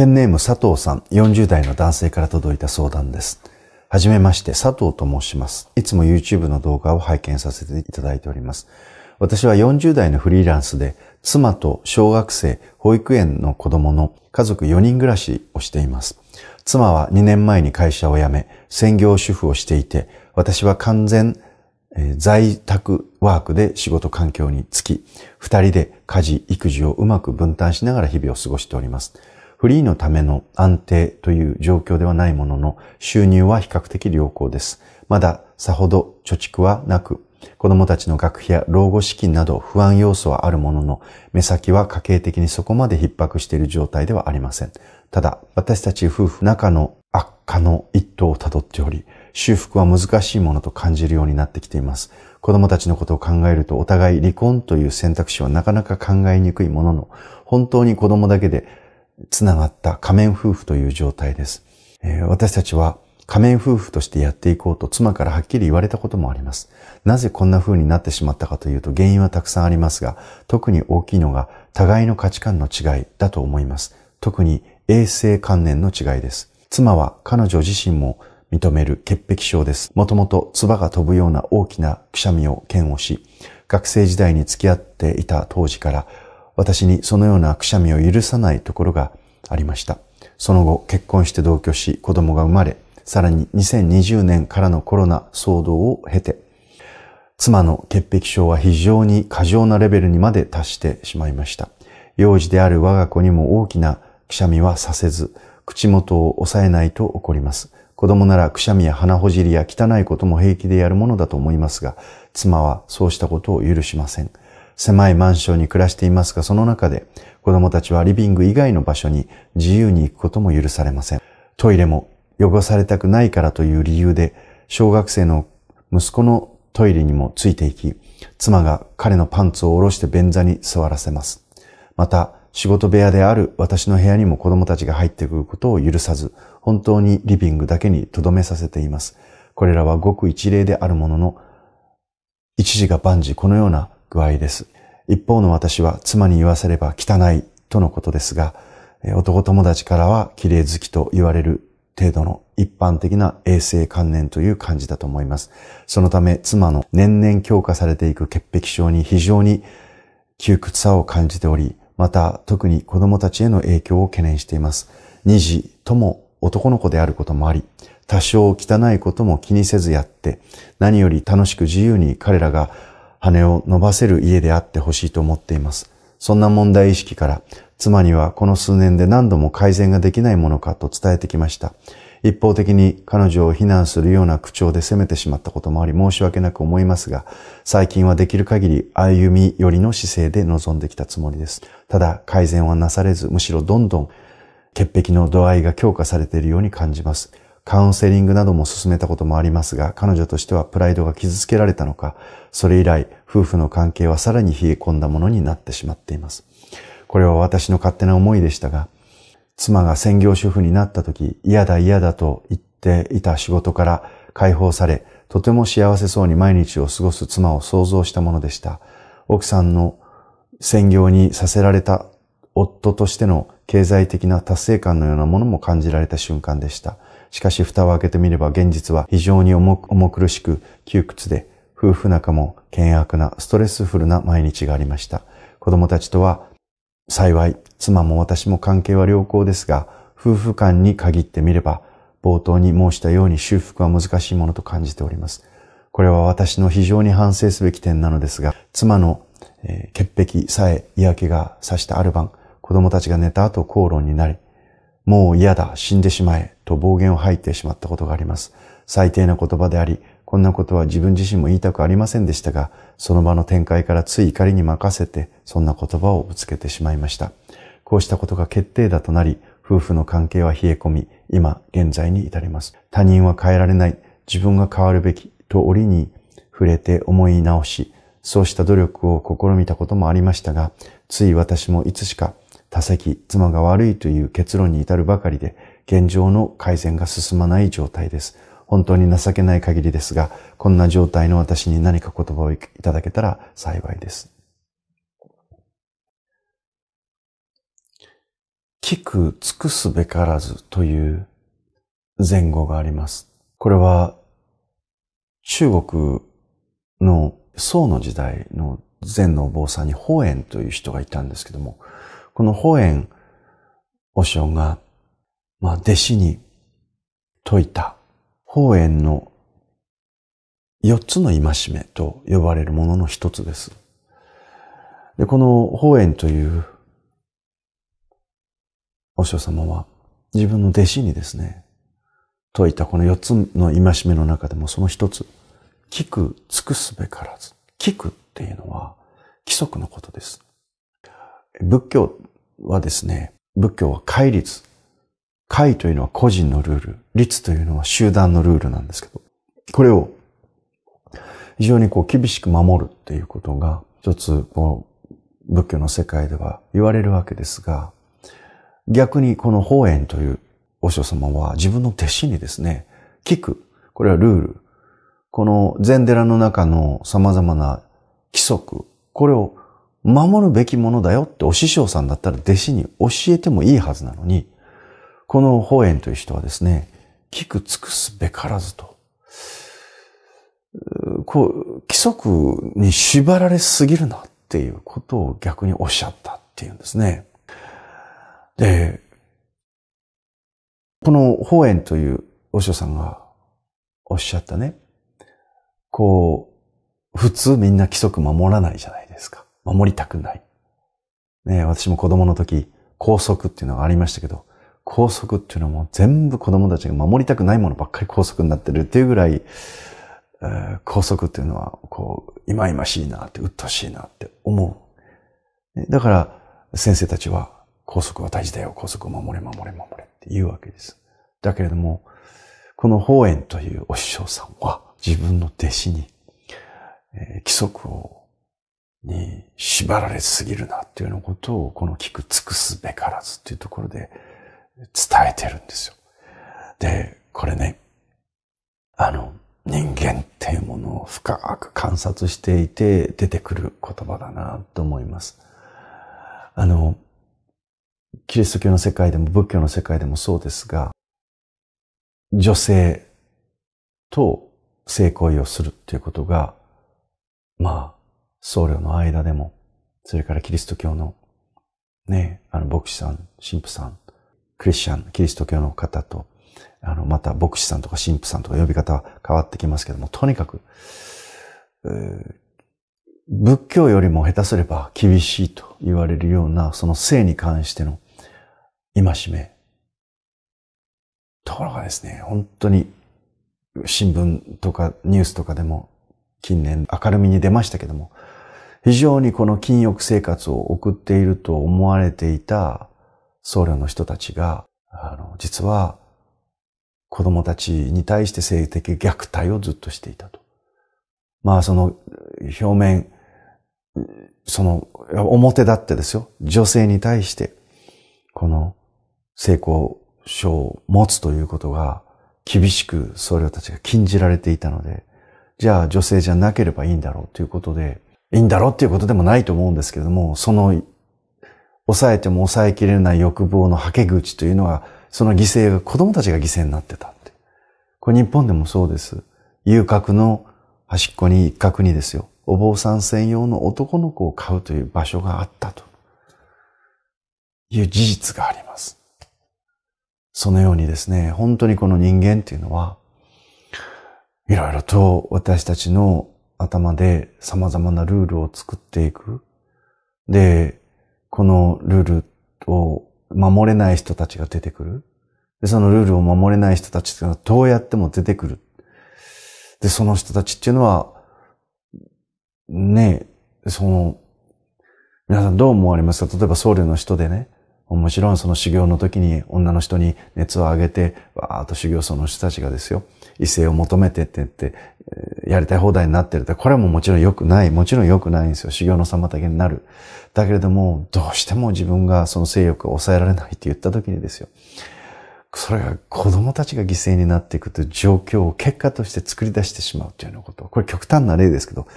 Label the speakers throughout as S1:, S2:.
S1: ペンネーム佐藤さん、40代の男性から届いた相談です。はじめまして、佐藤と申します。いつも YouTube の動画を拝見させていただいております。私は40代のフリーランスで、妻と小学生、保育園の子供の家族4人暮らしをしています。妻は2年前に会社を辞め、専業主婦をしていて、私は完全、えー、在宅ワークで仕事環境につき、二人で家事、育児をうまく分担しながら日々を過ごしております。フリーのための安定という状況ではないものの、収入は比較的良好です。まださほど貯蓄はなく、子供たちの学費や老後資金など不安要素はあるものの、目先は家計的にそこまで逼迫している状態ではありません。ただ、私たち夫婦、中の悪化の一途をたどっており、修復は難しいものと感じるようになってきています。子供たちのことを考えるとお互い離婚という選択肢はなかなか考えにくいものの、本当に子供だけで繋がった仮面夫婦という状態です。えー、私たちは仮面夫婦としてやっていこうと妻からはっきり言われたこともあります。なぜこんな風になってしまったかというと原因はたくさんありますが、特に大きいのが互いの価値観の違いだと思います。特に衛生観念の違いです。妻は彼女自身も認める潔癖症です。もともと唾が飛ぶような大きなくしゃみを嫌悪し、学生時代に付き合っていた当時から私にそのようなくしゃみを許さないところがありました。その後、結婚して同居し、子供が生まれ、さらに2020年からのコロナ騒動を経て、妻の潔癖症は非常に過剰なレベルにまで達してしまいました。幼児である我が子にも大きなくしゃみはさせず、口元を押さえないと起こります。子供ならくしゃみや鼻ほじりや汚いことも平気でやるものだと思いますが、妻はそうしたことを許しません。狭いマンションに暮らしていますが、その中で子供たちはリビング以外の場所に自由に行くことも許されません。トイレも汚されたくないからという理由で、小学生の息子のトイレにもついていき、妻が彼のパンツを下ろして便座に座らせます。また、仕事部屋である私の部屋にも子供たちが入ってくることを許さず、本当にリビングだけに留めさせています。これらはごく一例であるものの、一時が万事このような具合です。一方の私は妻に言わせれば汚いとのことですが、男友達からは綺麗好きと言われる程度の一般的な衛生観念という感じだと思います。そのため妻の年々強化されていく潔癖症に非常に窮屈さを感じており、また特に子供たちへの影響を懸念しています。二児とも男の子であることもあり、多少汚いことも気にせずやって、何より楽しく自由に彼らが羽を伸ばせる家であってほしいと思っています。そんな問題意識から、妻にはこの数年で何度も改善ができないものかと伝えてきました。一方的に彼女を非難するような口調で責めてしまったこともあり申し訳なく思いますが、最近はできる限り歩み寄りの姿勢で臨んできたつもりです。ただ改善はなされず、むしろどんどん潔癖の度合いが強化されているように感じます。カウンセリングなども進めたこともありますが、彼女としてはプライドが傷つけられたのか、それ以来、夫婦の関係はさらに冷え込んだものになってしまっています。これは私の勝手な思いでしたが、妻が専業主婦になった時、嫌だ嫌だと言っていた仕事から解放され、とても幸せそうに毎日を過ごす妻を想像したものでした。奥さんの専業にさせられた夫としての経済的な達成感のようなものも感じられた瞬間でした。しかし蓋を開けてみれば現実は非常に重苦しく窮屈で、夫婦仲も険悪なストレスフルな毎日がありました。子供たちとは幸い、妻も私も関係は良好ですが、夫婦間に限ってみれば、冒頭に申したように修復は難しいものと感じております。これは私の非常に反省すべき点なのですが、妻の、えー、潔癖さえ嫌気がさしたある晩、子供たちが寝た後口論になり、もう嫌だ、死んでしまえ、と暴言を吐いてしまったことがあります。最低な言葉であり、こんなことは自分自身も言いたくありませんでしたが、その場の展開からつい怒りに任せて、そんな言葉をぶつけてしまいました。こうしたことが決定打となり、夫婦の関係は冷え込み、今、現在に至ります。他人は変えられない、自分が変わるべき、と折に触れて思い直し、そうした努力を試みたこともありましたが、つい私もいつしか他責、妻が悪いという結論に至るばかりで、現状の改善が進まない状態です。本当に情けない限りですが、こんな状態の私に何か言葉をいただけたら幸いです。聞く、尽くすべからずという前後があります。これは中国の宋の時代の禅のお坊さんに法円という人がいたんですけども、この法縁、和尚が、まあ、弟子に説いた法縁の四つの戒めと呼ばれるものの一つです。で、この法縁という和尚様は自分の弟子にですね、説いたこの四つの戒めの中でもその一つ、聞く、尽くすべからず。聞くっていうのは規則のことです。仏教はですね、仏教は戒律。戒というのは個人のルール。律というのは集団のルールなんですけど、これを非常にこう厳しく守るっていうことが、一つこの仏教の世界では言われるわけですが、逆にこの法縁という和尚様は自分の弟子にですね、聞く。これはルール。この禅寺の中の様々な規則。これを守るべきものだよってお師匠さんだったら弟子に教えてもいいはずなのに、この法円という人はですね、聞く尽くすべからずと。こう、規則に縛られすぎるなっていうことを逆におっしゃったっていうんですね。で、この法円というお師匠さんがおっしゃったね、こう、普通みんな規則守らないじゃない守りたくない。ね、私も子供の時、校則っていうのがありましたけど、校則っていうのはもう全部子供たちが守りたくないものばっかり校則になってるっていうぐらい、え校則っていうのは、こう、いまいましいなって、うっとしいなって思う。だから、先生たちは、校則は大事だよ、校則を守れ、守れ、守れって言うわけです。だけれども、この法縁というお師匠さんは、自分の弟子に、え規則をに縛られすぎるなっていうようなことを、この聞く尽くすべからずっていうところで伝えてるんですよ。で、これね、あの、人間っていうものを深く観察していて出てくる言葉だなと思います。あの、キリスト教の世界でも仏教の世界でもそうですが、女性と性行為をするっていうことが、まあ、僧侶の間でも、それからキリスト教の、ね、あの、牧師さん、神父さん、クリスチャン、キリスト教の方と、あの、また牧師さんとか神父さんとか呼び方は変わってきますけども、とにかく、仏教よりも下手すれば厳しいと言われるような、その性に関しての戒め。ところがですね、本当に新聞とかニュースとかでも近年明るみに出ましたけども、非常にこの禁欲生活を送っていると思われていた僧侶の人たちが、あの、実は子供たちに対して性的虐待をずっとしていたと。まあその表面、その表だってですよ。女性に対して、この性交症を持つということが厳しく僧侶たちが禁じられていたので、じゃあ女性じゃなければいいんだろうということで、いいんだろうっていうことでもないと思うんですけれども、その、抑えても抑えきれない欲望のはけ口というのは、その犠牲が、子供たちが犠牲になってたって。これ日本でもそうです。遊郭の端っこに一角にですよ、お坊さん専用の男の子を飼うという場所があったという事実があります。そのようにですね、本当にこの人間っていうのは、いろいろと私たちの頭で様々なルールを作っていく。で、このルールを守れない人たちが出てくる。で、そのルールを守れない人たちがどうやっても出てくる。で、その人たちっていうのは、ねその、皆さんどう思われますか例えば僧侶の人でね、もちろんその修行の時に女の人に熱を上げて、わーっと修行僧の人たちがですよ、異性を求めてって言って、やりたい放題になってるって、これももちろん良くない、もちろん良くないんですよ。修行の妨げになる。だけれども、どうしても自分がその性欲を抑えられないって言った時にですよ。それが子供たちが犠牲になっていくという状況を結果として作り出してしまうというようなこと。これ極端な例ですけど、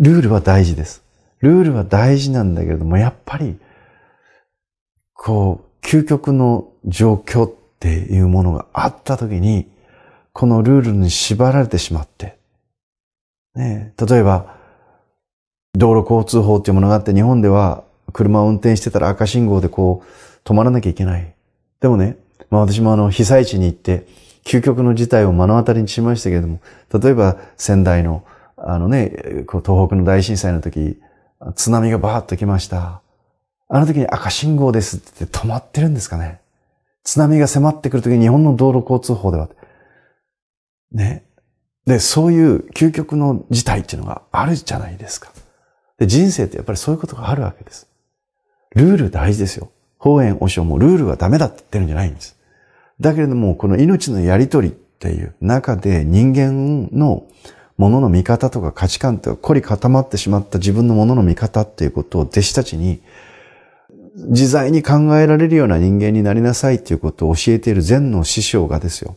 S1: ルールは大事です。ルールは大事なんだけれども、やっぱり、こう、究極の状況っていうものがあった時に、このルールに縛られてしまって、ね、例えば、道路交通法っていうものがあって、日本では車を運転してたら赤信号でこう、止まらなきゃいけない。でもね、まあ私もあの、被災地に行って、究極の事態を目の当たりにしましたけれども、例えば仙台の、あのね、こう東北の大震災の時、津波がバーッと来ました。あの時に赤信号ですって止まってるんですかね。津波が迫ってくる時に日本の道路交通法では、ね。で、そういう究極の事態っていうのがあるじゃないですか。で、人生ってやっぱりそういうことがあるわけです。ルール大事ですよ。法縁和尚もルールはダメだって言ってるんじゃないんです。だけれども、この命のやりとりっていう中で人間のものの見方とか価値観とか凝り固まってしまった自分のものの見方っていうことを弟子たちに自在に考えられるような人間になりなさいっていうことを教えている禅の師匠がですよ。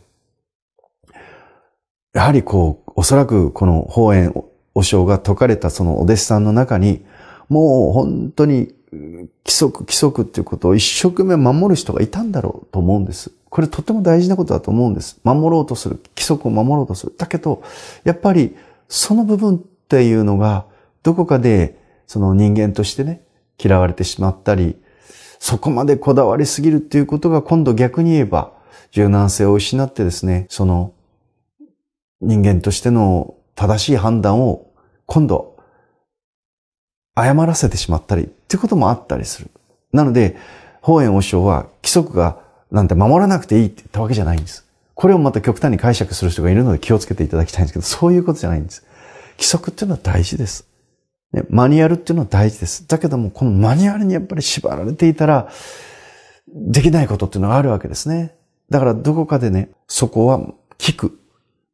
S1: やはりこう、おそらくこの法円、お正が解かれたそのお弟子さんの中に、もう本当に規則規則っていうことを一生懸命守る人がいたんだろうと思うんです。これとても大事なことだと思うんです。守ろうとする。規則を守ろうとする。だけど、やっぱりその部分っていうのが、どこかでその人間としてね、嫌われてしまったり、そこまでこだわりすぎるっていうことが今度逆に言えば柔軟性を失ってですね、その人間としての正しい判断を今度、誤らせてしまったりっていうこともあったりする。なので、法円和尚は規則がなんて守らなくていいって言ったわけじゃないんです。これをまた極端に解釈する人がいるので気をつけていただきたいんですけど、そういうことじゃないんです。規則っていうのは大事です。ね、マニュアルっていうのは大事です。だけども、このマニュアルにやっぱり縛られていたら、できないことっていうのがあるわけですね。だからどこかでね、そこは聞く。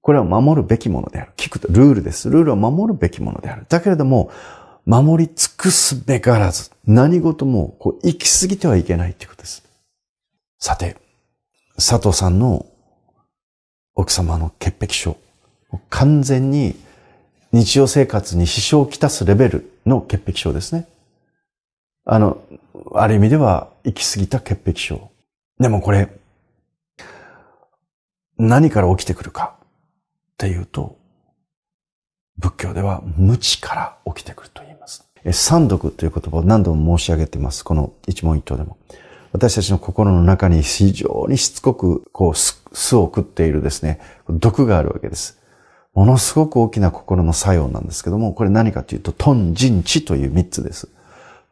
S1: これは守るべきものである。聞くと、ルールです。ルールは守るべきものである。だけれども、守り尽くすべからず、何事もこう行き過ぎてはいけないということです。さて、佐藤さんの奥様の潔癖症。完全に日常生活に支障をきたすレベルの潔癖症ですね。あの、ある意味では行き過ぎた潔癖症。でもこれ、何から起きてくるか。ていうと、仏教では無知から起きてくると言います。三毒という言葉を何度も申し上げています。この一問一答でも。私たちの心の中に非常にしつこく、こう、巣を食っているですね、毒があるわけです。ものすごく大きな心の作用なんですけども、これ何かというと、トン、んちという三つです。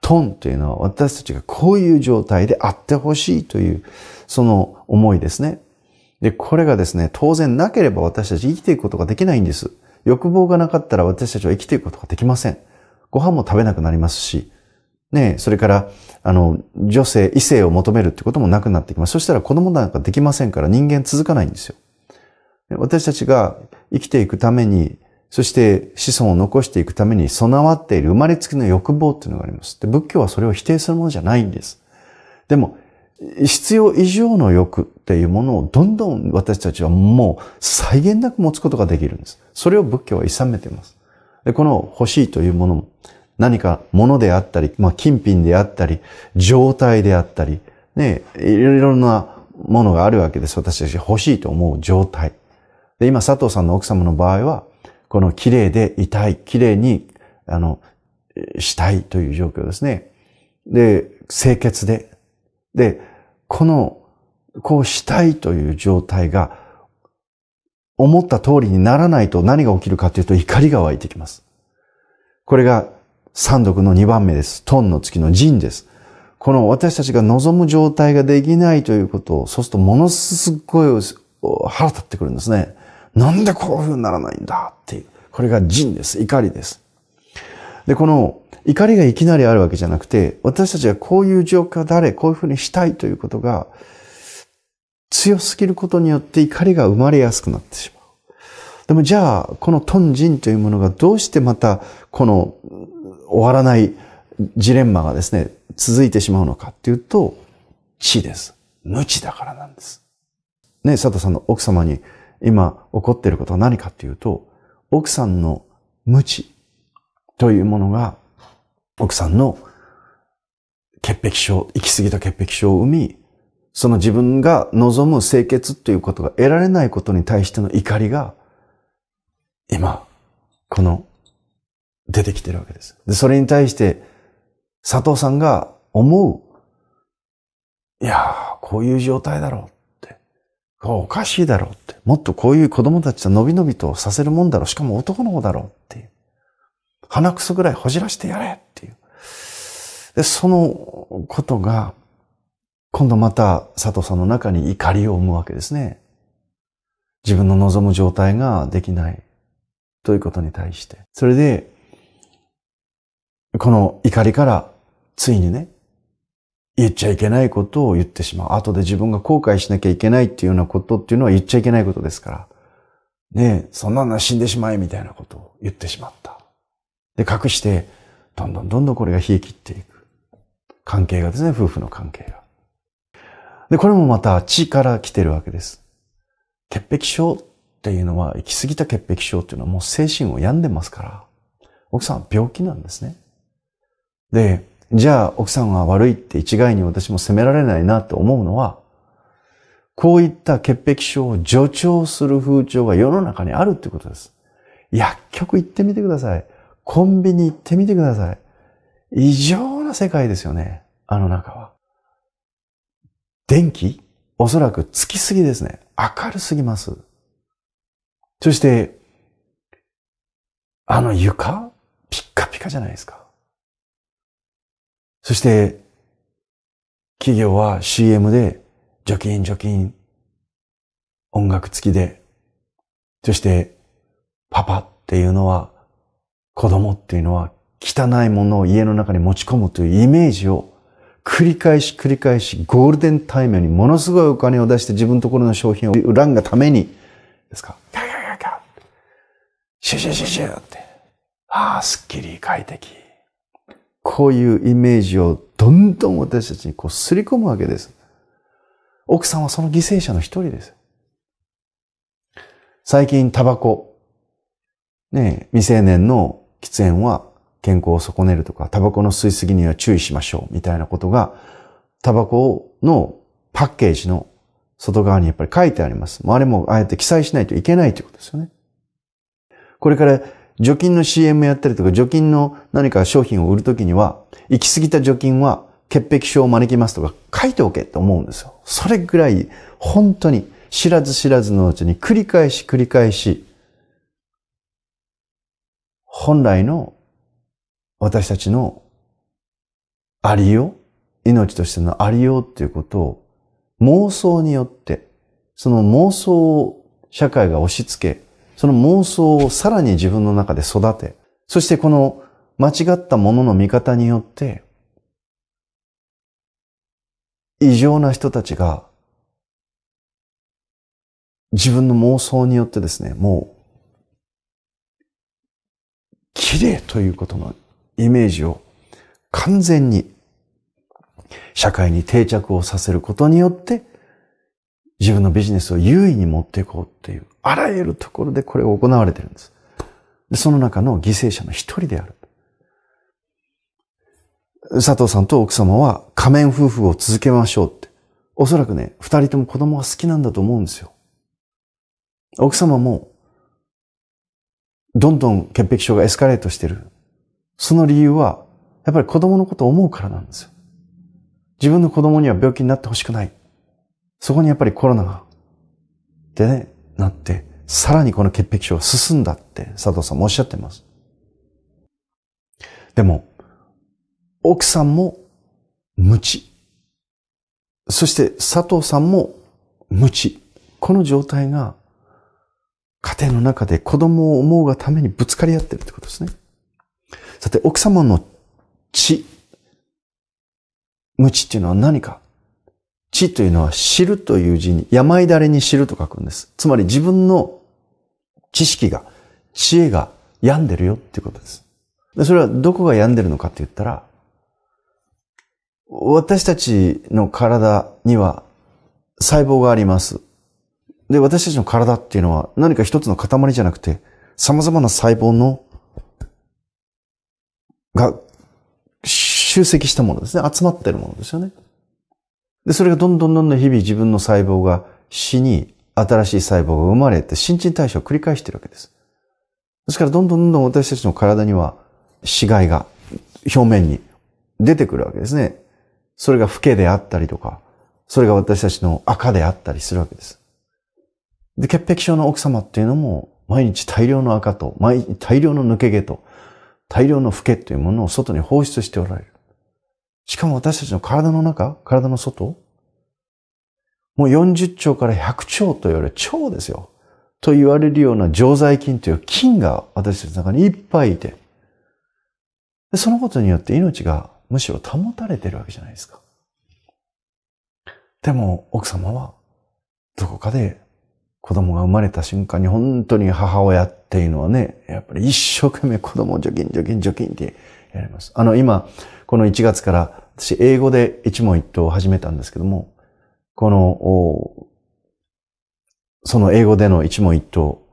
S1: トンというのは私たちがこういう状態であってほしいという、その思いですね。で、これがですね、当然なければ私たち生きていくことができないんです。欲望がなかったら私たちは生きていくことができません。ご飯も食べなくなりますし、ね、それから、あの、女性、異性を求めるってこともなくなってきます。そしたら子供なんかできませんから人間続かないんですよ。私たちが生きていくために、そして子孫を残していくために備わっている生まれつきの欲望っていうのがあります。で、仏教はそれを否定するものじゃないんです。でも、必要以上の欲っていうものをどんどん私たちはもう際限なく持つことができるんです。それを仏教は諌めています。で、この欲しいというものも、何か物であったり、まあ、金品であったり、状態であったり、ね、いろいろなものがあるわけです。私たち欲しいと思う状態。で、今、佐藤さんの奥様の場合は、この綺麗でいたい、綺麗に、あの、したいという状況ですね。で、清潔で。で、このこうしたいという状態が、思った通りにならないと何が起きるかというと怒りが湧いてきます。これが三毒の二番目です。トンの月の陣です。この私たちが望む状態ができないということを、そうするとものすごい腹立ってくるんですね。なんでこういうふうにならないんだっていう。これが陣です。怒りです。で、この怒りがいきなりあるわけじゃなくて、私たちがこういう状況であれ、こういうふうにしたいということが、強すぎることによって怒りが生まれやすくなってしまう。でもじゃあ、このトンジンというものがどうしてまた、この終わらないジレンマがですね、続いてしまうのかっていうと、知です。無知だからなんです。ね、佐藤さんの奥様に今起こっていることは何かっていうと、奥さんの無知というものが、奥さんの潔癖症、行き過ぎた潔癖症を生み、その自分が望む清潔ということが得られないことに対しての怒りが、今、この、出てきてるわけです。で、それに対して、佐藤さんが思う、いやー、こういう状態だろうって、おかしいだろうって、もっとこういう子供たちと伸び伸びとさせるもんだろう、しかも男の子だろうっていう。鼻くそぐらいほじらしてやれっていう。で、そのことが、今度また佐藤さんの中に怒りを生むわけですね。自分の望む状態ができないということに対して。それで、この怒りからついにね、言っちゃいけないことを言ってしまう。後で自分が後悔しなきゃいけないっていうようなことっていうのは言っちゃいけないことですから。ねえ、そんなの死んでしまえみたいなことを言ってしまった。で、隠して、どんどんどんどんこれが冷え切っていく。関係がですね、夫婦の関係が。で、これもまた地から来てるわけです。潔癖症っていうのは、行き過ぎた潔癖症っていうのはもう精神を病んでますから、奥さんは病気なんですね。で、じゃあ奥さんは悪いって一概に私も責められないなって思うのは、こういった潔癖症を助長する風潮が世の中にあるってことです。薬局行ってみてください。コンビニ行ってみてください。異常な世界ですよね。あの中は。電気おそらくつきすぎですね。明るすぎます。そして、あの床、ピッカピカじゃないですか。そして、企業は CM で、除菌除菌、音楽付きで、そして、パパっていうのは、子供っていうのは、汚いものを家の中に持ち込むというイメージを繰り返し繰り返しゴールデンタイムにものすごいお金を出して自分のところの商品を売らんがために、ですかキャキャキャキャシュシュシュシュって。ああ、すっきり快適。こういうイメージをどんどん私たちにこうすり込むわけです。奥さんはその犠牲者の一人です。最近タバコ、ね未成年の喫煙は健康を損ねるとか、タバコの吸い過ぎには注意しましょうみたいなことが、タバコのパッケージの外側にやっぱり書いてあります。もうあれもあえて記載しないといけないということですよね。これから除菌の CM やったりとか、除菌の何か商品を売るときには、行き過ぎた除菌は潔癖症を招きますとか書いておけって思うんですよ。それぐらい本当に知らず知らずのうちに繰り返し繰り返し、本来の私たちのありよう、命としてのありようっていうことを妄想によって、その妄想を社会が押し付け、その妄想をさらに自分の中で育て、そしてこの間違ったものの見方によって、異常な人たちが自分の妄想によってですね、もう、綺麗ということのイメージを完全に社会に定着をさせることによって、自分のビジネスを優位に持っていこうっていう、あらゆるところでこれが行われてるんです。でその中の犠牲者の一人である。佐藤さんと奥様は仮面夫婦を続けましょうって。おそらくね、二人とも子供は好きなんだと思うんですよ。奥様も、どんどん潔癖症がエスカレートしてる。その理由は、やっぱり子供のことを思うからなんですよ。自分の子供には病気になってほしくない。そこにやっぱりコロナが、でね、なって、さらにこの潔癖症は進んだって佐藤さんもおっしゃってます。でも、奥さんも無知。そして佐藤さんも無知。この状態が家庭の中で子供を思うがためにぶつかり合ってるってことですね。さて、奥様の知、無知っていうのは何か知というのは知るという字に、病だれに知ると書くんです。つまり自分の知識が、知恵が病んでるよっていうことです。でそれはどこが病んでるのかって言ったら、私たちの体には細胞があります。で、私たちの体っていうのは何か一つの塊じゃなくて、様々な細胞のが集積したものですね。集まってるものですよね。で、それがどんどんどんどん日々自分の細胞が死に、新しい細胞が生まれて、新陳代謝を繰り返しているわけです。ですから、どんどんどんどん私たちの体には死骸が表面に出てくるわけですね。それが老けであったりとか、それが私たちの赤であったりするわけです。で、潔癖症の奥様っていうのも、毎日大量の赤と、毎日大量の抜け毛と、大量のフケというものを外に放出しておられる。しかも私たちの体の中、体の外、もう40兆から100兆と言われる兆ですよ。と言われるような常在菌という菌が私たちの中にいっぱいいて、そのことによって命がむしろ保たれてるわけじゃないですか。でも奥様はどこかで子供が生まれた瞬間に本当に母親っていうのはね、やっぱり一生懸命子供を除菌、除菌、除菌ってやります。あの、今、この1月から私英語で一問一答を始めたんですけども、この、その英語での一問一答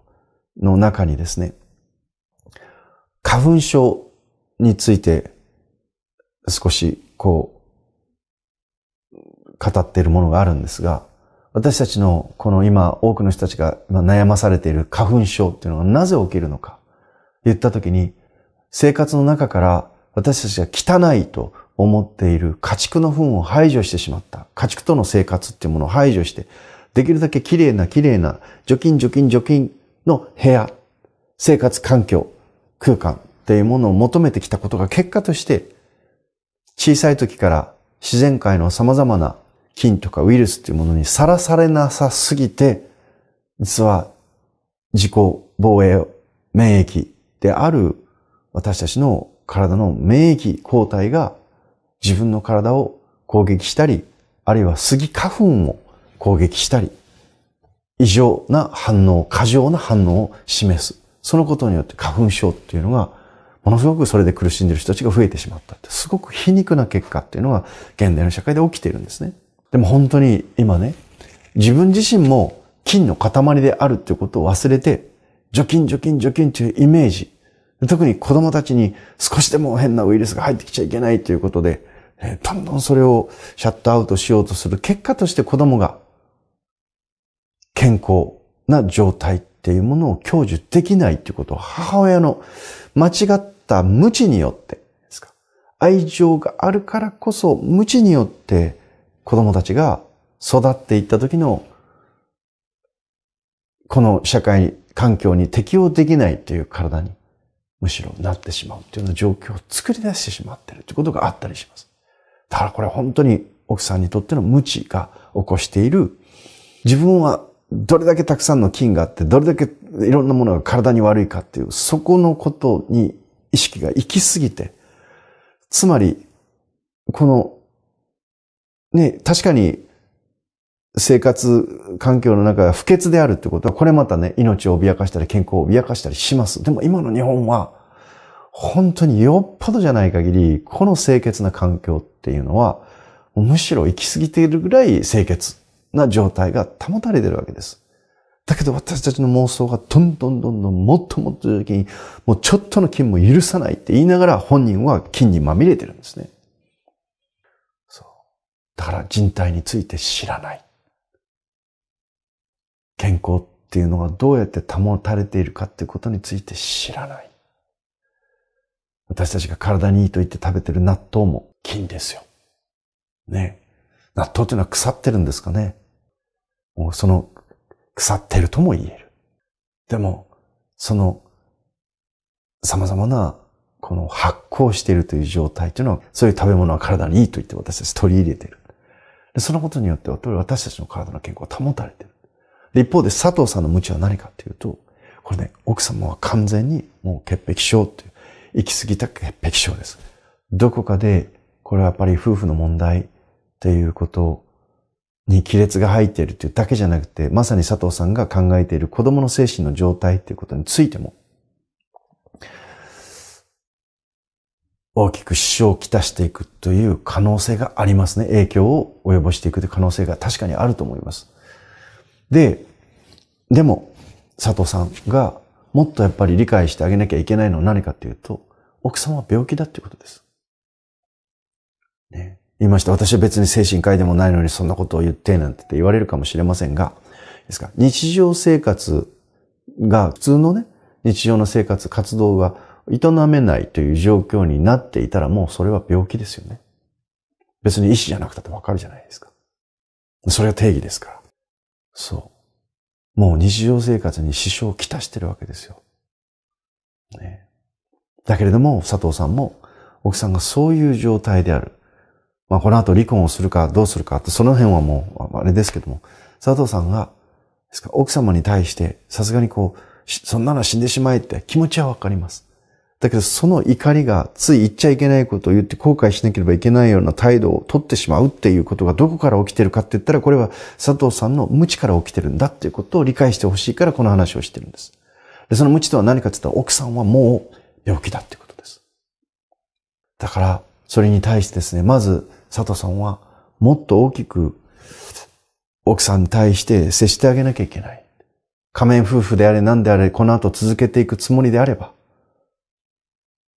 S1: の中にですね、花粉症について少しこう、語っているものがあるんですが、私たちのこの今多くの人たちが悩まされている花粉症っていうのがなぜ起きるのか言った時に生活の中から私たちが汚いと思っている家畜の糞を排除してしまった。家畜との生活っていうものを排除して、できるだけ綺麗な綺麗な除菌除菌除菌の部屋、生活環境、空間っていうものを求めてきたことが結果として、小さい時から自然界の様々な菌とかウイルスっていうものにさらされなさすぎて、実は自己防衛免疫である私たちの体の免疫抗体が自分の体を攻撃したり、あるいはスギ花粉を攻撃したり、異常な反応、過剰な反応を示す。そのことによって花粉症っていうのが、ものすごくそれで苦しんでる人たちが増えてしまったって、すごく皮肉な結果っていうのが現代の社会で起きているんですね。でも本当に今ね、自分自身も菌の塊であるっていうことを忘れて、除菌除菌除菌というイメージ。特に子供たちに少しでも変なウイルスが入ってきちゃいけないということで、どんどんそれをシャットアウトしようとする結果として子供が健康な状態っていうものを享受できないっていうことを母親の間違った無知によってですか、愛情があるからこそ無知によって子供たちが育っていった時の、この社会環境に適応できないという体に、むしろなってしまうというような状況を作り出してしまっているということがあったりします。だからこれ本当に奥さんにとっての無知が起こしている、自分はどれだけたくさんの菌があって、どれだけいろんなものが体に悪いかっていう、そこのことに意識が行き過ぎて、つまり、このね、確かに生活環境の中が不潔であるってことは、これまたね、命を脅かしたり健康を脅かしたりします。でも今の日本は、本当によっぽどじゃない限り、この清潔な環境っていうのは、むしろ行き過ぎているぐらい清潔な状態が保たれているわけです。だけど私たちの妄想がどんどんどんどんもっともっと時に、もうちょっとの菌も許さないって言いながら本人は菌にまみれてるんですね。だから人体について知らない。健康っていうのがどうやって保たれているかっていうことについて知らない。私たちが体にいいと言って食べてる納豆も菌ですよ。ね。納豆っていうのは腐ってるんですかね。もうその腐ってるとも言える。でも、その様々なこの発酵しているという状態というのは、そういう食べ物は体にいいと言って私たち取り入れている。でそのことによって私たちの体の健康は保たれてる。で、一方で佐藤さんの無知は何かっていうと、これね、奥様は完全にもう潔癖症っていう、行き過ぎた潔癖症です。どこかで、これはやっぱり夫婦の問題っていうことに亀裂が入っているっていうだけじゃなくて、まさに佐藤さんが考えている子供の精神の状態っていうことについても、大きく支障をきたしていくという可能性がありますね。影響を及ぼしていくという可能性が確かにあると思います。で、でも、佐藤さんがもっとやっぱり理解してあげなきゃいけないのは何かというと、奥様は病気だっていうことです。ね。言いました。私は別に精神科医でもないのにそんなことを言ってなんて言われるかもしれませんが、ですか日常生活が、普通のね、日常の生活、活動が営めないという状況になっていたらもうそれは病気ですよね。別に医師じゃなくたってわかるじゃないですか。それが定義ですから。そう。もう日常生活に支障をきたしてるわけですよ。ね、だけれども、佐藤さんも奥さんがそういう状態である。まあ、この後離婚をするかどうするかって、その辺はもう、あれですけども、佐藤さんが、ですか、奥様に対して、さすがにこう、そんなの死んでしまえって気持ちはわかります。だけどその怒りがつい言っちゃいけないことを言って後悔しなければいけないような態度を取ってしまうっていうことがどこから起きてるかって言ったらこれは佐藤さんの無知から起きてるんだっていうことを理解してほしいからこの話をしてるんです。で、その無知とは何かって言ったら奥さんはもう病気だってことです。だから、それに対してですね、まず佐藤さんはもっと大きく奥さんに対して接してあげなきゃいけない。仮面夫婦であれ何であれこの後続けていくつもりであれば、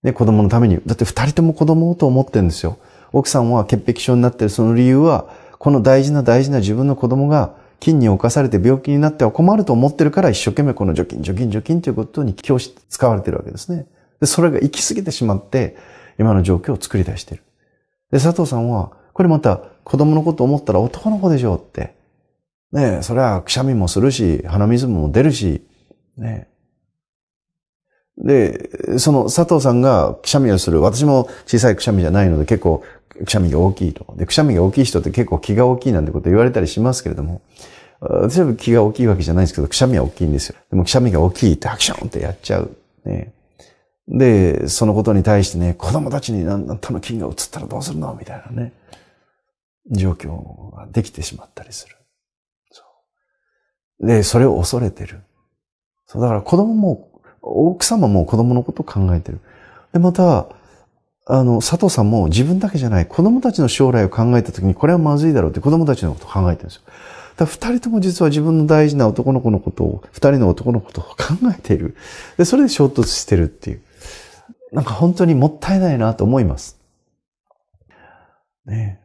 S1: ね、子供のために。だって二人とも子供と思ってるんですよ。奥さんは潔癖症になってるその理由は、この大事な大事な自分の子供が菌に侵されて病気になっては困ると思ってるから一生懸命この除菌、除菌、除菌ということに気を使われてるわけですね。で、それが行き過ぎてしまって、今の状況を作り出してる。で、佐藤さんは、これまた子供のこと思ったら男の子でしょうって。ねそれはくしゃみもするし、鼻水も出るし、ねで、その佐藤さんがくしゃみをする。私も小さいくしゃみじゃないので結構くしゃみが大きいと。で、くしゃみが大きい人って結構気が大きいなんてこと言われたりしますけれども、私は気が大きいわけじゃないんですけど、くしゃみは大きいんですよ。でもくしゃみが大きいってアクションってやっちゃう。ね。で、そのことに対してね、子供たちにあんたの菌が移ったらどうするのみたいなね、状況ができてしまったりする。そう。で、それを恐れてる。そう、だから子供も奥様も子供のことを考えてる。で、また、あの、佐藤さんも自分だけじゃない、子供たちの将来を考えたときに、これはまずいだろうって子供たちのことを考えてるんですよ。だから二人とも実は自分の大事な男の子のことを、二人の男のことを考えている。で、それで衝突してるっていう。なんか本当にもったいないなと思います。ね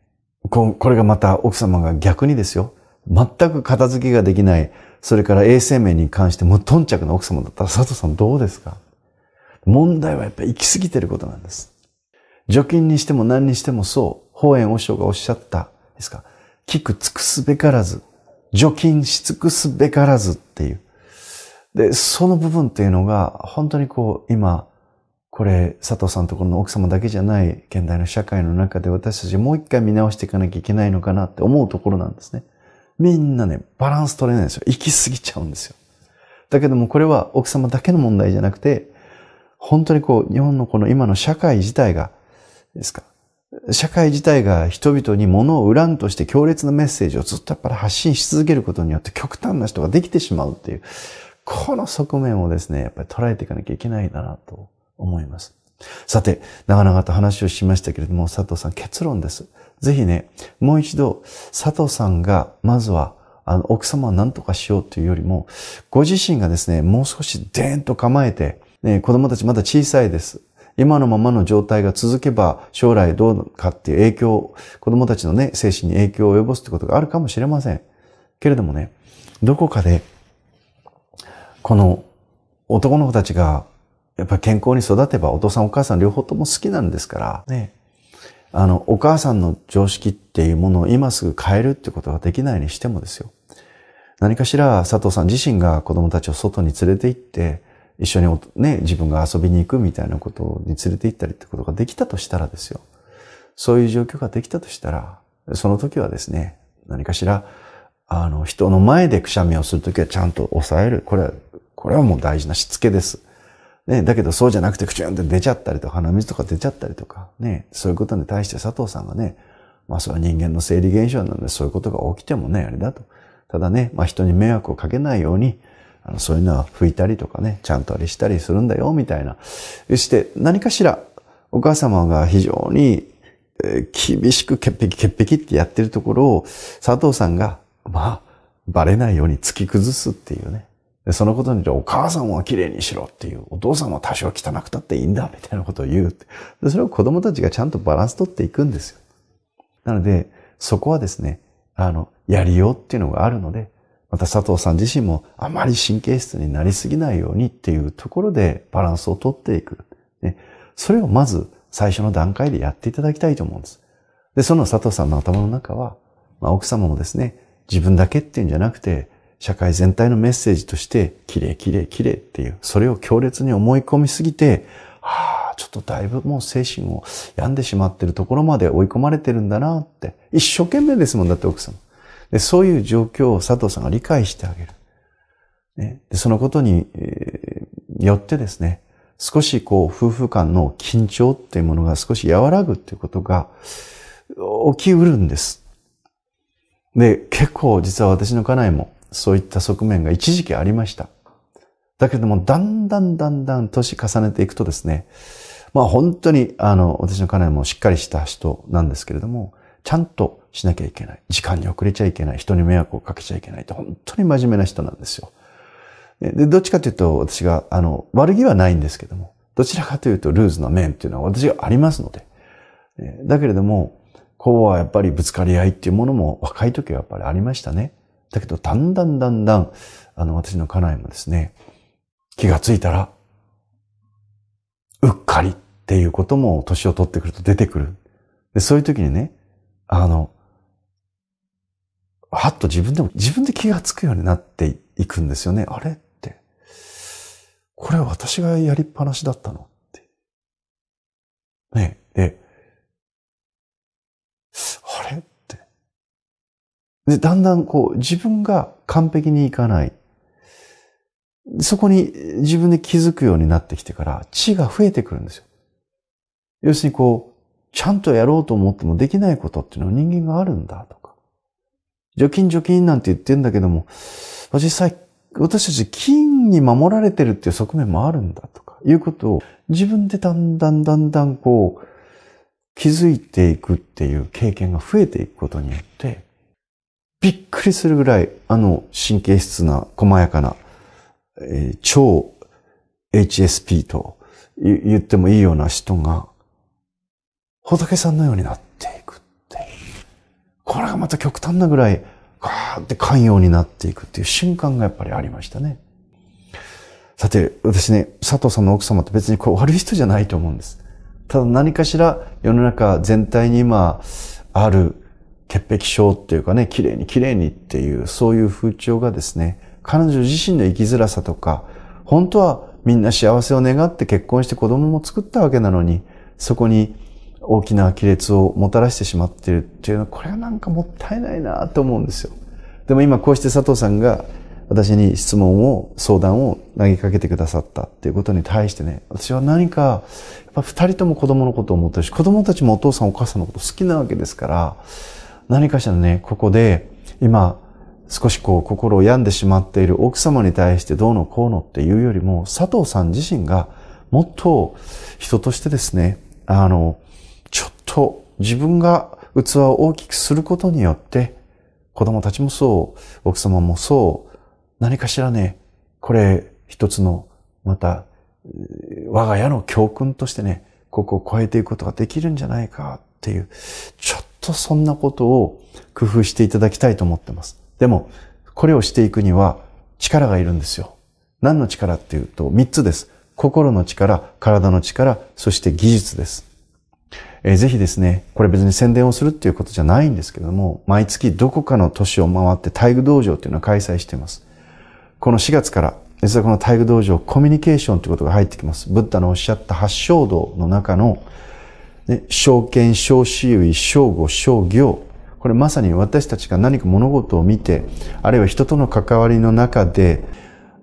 S1: ここれがまた奥様が逆にですよ。全く片付けができないそれから衛生面に関して無頓着な奥様だったら佐藤さんどうですか問題はやっぱり行き過ぎてることなんです。除菌にしても何にしてもそう、法円和尚がおっしゃったですか、聞く尽くすべからず、除菌し尽くすべからずっていう。で、その部分っていうのが本当にこう今、これ佐藤さんところの奥様だけじゃない現代の社会の中で私たちもう一回見直していかなきゃいけないのかなって思うところなんですね。みんなね、バランス取れないんですよ。行き過ぎちゃうんですよ。だけどもこれは奥様だけの問題じゃなくて、本当にこう、日本のこの今の社会自体が、ですか、社会自体が人々に物を売らんとして強烈なメッセージをずっとやっぱり発信し続けることによって極端な人ができてしまうっていう、この側面をですね、やっぱり捉えていかなきゃいけないんだなと思います。さて、長々と話をしましたけれども、佐藤さん結論です。ぜひね、もう一度、佐藤さんが、まずは、あの、奥様を何とかしようというよりも、ご自身がですね、もう少しデーンと構えて、ね、子供たちまだ小さいです。今のままの状態が続けば将来どうかっていう影響、子供たちのね、精神に影響を及ぼすってことがあるかもしれません。けれどもね、どこかで、この男の子たちが、やっぱ健康に育てばお父さんお母さん両方とも好きなんですから、ね、あの、お母さんの常識っていうものを今すぐ変えるってことができないにしてもですよ。何かしら佐藤さん自身が子供たちを外に連れて行って、一緒にね、自分が遊びに行くみたいなことに連れて行ったりってことができたとしたらですよ。そういう状況ができたとしたら、その時はですね、何かしら、あの、人の前でくしゃみをするときはちゃんと抑える。これは、これはもう大事なしつけです。ね、だけどそうじゃなくてクチュンって出ちゃったりとか、鼻水とか出ちゃったりとか、ね、そういうことに対して佐藤さんがね、まあそれは人間の生理現象なのでそういうことが起きてもね、あれだと。ただね、まあ人に迷惑をかけないように、あのそういうのは拭いたりとかね、ちゃんとあれしたりするんだよ、みたいな。そして何かしら、お母様が非常に、えー、厳しく潔癖潔癖ってやってるところを、佐藤さんが、まあ、バレないように突き崩すっていうね。で、そのことによってお母さんは綺麗にしろっていう、お父さんは多少汚くたっていいんだ、みたいなことを言うで。それを子供たちがちゃんとバランス取っていくんですよ。なので、そこはですね、あの、やりようっていうのがあるので、また佐藤さん自身もあまり神経質になりすぎないようにっていうところでバランスを取っていく。ね、それをまず最初の段階でやっていただきたいと思うんです。で、その佐藤さんの頭の中は、まあ、奥様もですね、自分だけっていうんじゃなくて、社会全体のメッセージとして、綺麗綺麗綺麗っていう、それを強烈に思い込みすぎて、はあ、ちょっとだいぶもう精神を病んでしまってるところまで追い込まれてるんだなって。一生懸命ですもんだって奥様。で、そういう状況を佐藤さんが理解してあげる。ね、でそのことに、えー、よってですね、少しこう、夫婦間の緊張っていうものが少し和らぐっていうことが起きうるんです。で、結構実は私の家内も、そういった側面が一時期ありました。だけども、だんだんだんだん年重ねていくとですね、まあ本当に、あの、私の家内もしっかりした人なんですけれども、ちゃんとしなきゃいけない。時間に遅れちゃいけない。人に迷惑をかけちゃいけないって、本当に真面目な人なんですよ。で、どっちかというと、私が、あの、悪気はないんですけども、どちらかというと、ルーズな面っていうのは私がありますので。だけれども、こうはやっぱりぶつかり合いっていうものも若い時はやっぱりありましたね。だけど、だんだんだんだん、あの、私の家内もですね、気がついたら、うっかりっていうことも年を取ってくると出てくる。で、そういう時にね、あの、はっと自分でも、自分で気がつくようになっていくんですよね。あれって。これは私がやりっぱなしだったのって。ね。で、で、だんだんこう自分が完璧にいかない。そこに自分で気づくようになってきてから知が増えてくるんですよ。要するにこう、ちゃんとやろうと思ってもできないことっていうのは人間があるんだとか。除菌除菌なんて言ってんだけども、実際私たち菌に守られてるっていう側面もあるんだとか、いうことを自分でだんだんだんだんこう、気づいていくっていう経験が増えていくことによって、くりするぐらい、あの、神経質な、細やかな、えー、超 HSP と言ってもいいような人が、仏さんのようになっていくって。これがまた極端なぐらい、ガーって寛容になっていくっていう瞬間がやっぱりありましたね。さて、私ね、佐藤さんの奥様って別にこう悪い人じゃないと思うんです。ただ何かしら世の中全体に今ある潔癖症っていうかね、綺麗に綺麗にっていう、そういう風潮がですね、彼女自身の生きづらさとか、本当はみんな幸せを願って結婚して子供も作ったわけなのに、そこに大きな亀裂をもたらしてしまっているっていうのは、これはなんかもったいないなと思うんですよ。でも今こうして佐藤さんが私に質問を、相談を投げかけてくださったっていうことに対してね、私は何か、やっぱ二人とも子供のことを思ってるし、子供たちもお父さんお母さんのこと好きなわけですから、何かしらね、ここで、今、少しこう、心を病んでしまっている奥様に対してどうのこうのっていうよりも、佐藤さん自身が、もっと人としてですね、あの、ちょっと自分が器を大きくすることによって、子供たちもそう、奥様もそう、何かしらね、これ一つの、また、我が家の教訓としてね、ここを超えていくことができるんじゃないかっていう、ちょっとそんなことを工夫していただきたいと思ってます。でも、これをしていくには力がいるんですよ。何の力っていうと、3つです。心の力、体の力、そして技術です。えー、ぜひですね、これ別に宣伝をするっていうことじゃないんですけども、毎月どこかの都市を回って体育道場っていうのを開催しています。この4月から、実はこの体育道場、コミュニケーションということが入ってきます。ブッダのおっしゃった八正道の中のね、証券、小私有、小語、小業。これまさに私たちが何か物事を見て、あるいは人との関わりの中で、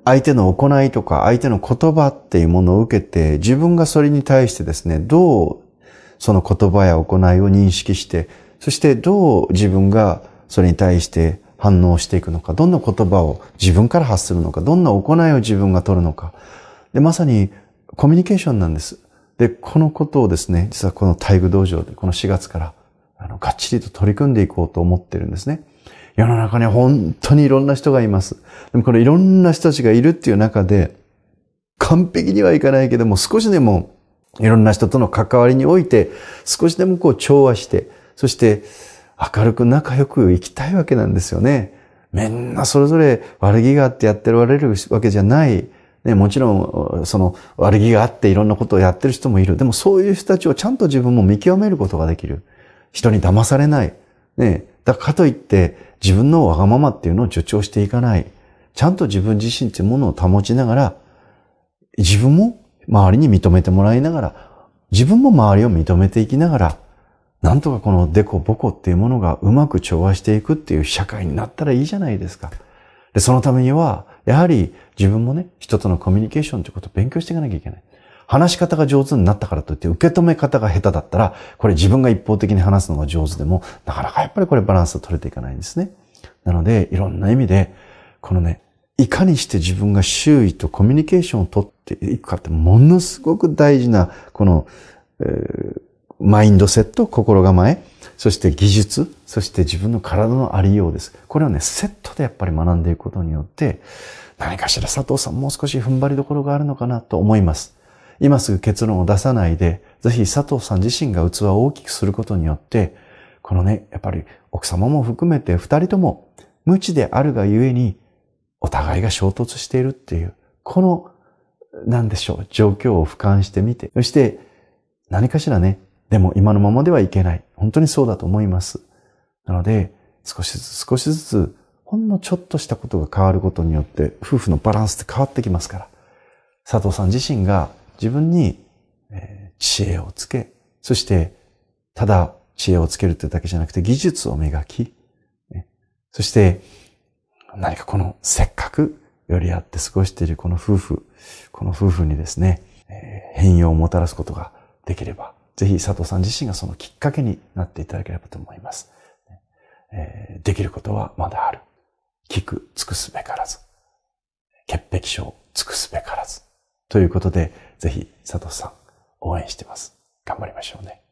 S1: 相手の行いとか相手の言葉っていうものを受けて、自分がそれに対してですね、どうその言葉や行いを認識して、そしてどう自分がそれに対して反応していくのか、どんな言葉を自分から発するのか、どんな行いを自分が取るのか。で、まさにコミュニケーションなんです。で、このことをですね、実はこの大愚道場で、この4月から、あの、がっちりと取り組んでいこうと思ってるんですね。世の中には本当にいろんな人がいます。でもこのいろんな人たちがいるっていう中で、完璧にはいかないけども、少しでもいろんな人との関わりにおいて、少しでもこう調和して、そして明るく仲良く生きたいわけなんですよね。みんなそれぞれ悪気があってやっておられるわけじゃない。ね、もちろん、その悪気があっていろんなことをやってる人もいる。でもそういう人たちをちゃんと自分も見極めることができる。人に騙されない。ね、だかといって自分のわがままっていうのを助長していかない。ちゃんと自分自身っていうものを保ちながら、自分も周りに認めてもらいながら、自分も周りを認めていきながら、なんとかこのデコボコっていうものがうまく調和していくっていう社会になったらいいじゃないですか。で、そのためには、やはり自分もね、人とのコミュニケーションということを勉強していかなきゃいけない。話し方が上手になったからといって受け止め方が下手だったら、これ自分が一方的に話すのが上手でも、なかなかやっぱりこれバランスを取れていかないんですね。なので、いろんな意味で、このね、いかにして自分が周囲とコミュニケーションを取っていくかってものすごく大事な、この、えー、マインドセット、心構え、そして技術、そして自分の体のありようです。これをね、セットでやっぱり学んでいくことによって、何かしら佐藤さんもう少し踏ん張りどころがあるのかなと思います。今すぐ結論を出さないで、ぜひ佐藤さん自身が器を大きくすることによって、このね、やっぱり奥様も含めて二人とも無知であるがゆえに、お互いが衝突しているっていう、この、なんでしょう、状況を俯瞰してみて、そして何かしらね、でも今のままではいけない。本当にそうだと思います。なので、少しずつ少しずつ、ほんのちょっとしたことが変わることによって、夫婦のバランスって変わってきますから。佐藤さん自身が自分に、えー、知恵をつけ、そして、ただ知恵をつけるというだけじゃなくて、技術を磨き、ね、そして、何かこの、せっかく寄り合って過ごしているこの夫婦、この夫婦にですね、えー、変容をもたらすことができれば、ぜひ佐藤さん自身がそのきっかけになっていただければと思います。えー、できることはまだある。聞く、尽くすべからず。潔癖症、尽くすべからず。ということで、ぜひ佐藤さん、応援してます。頑張りましょうね。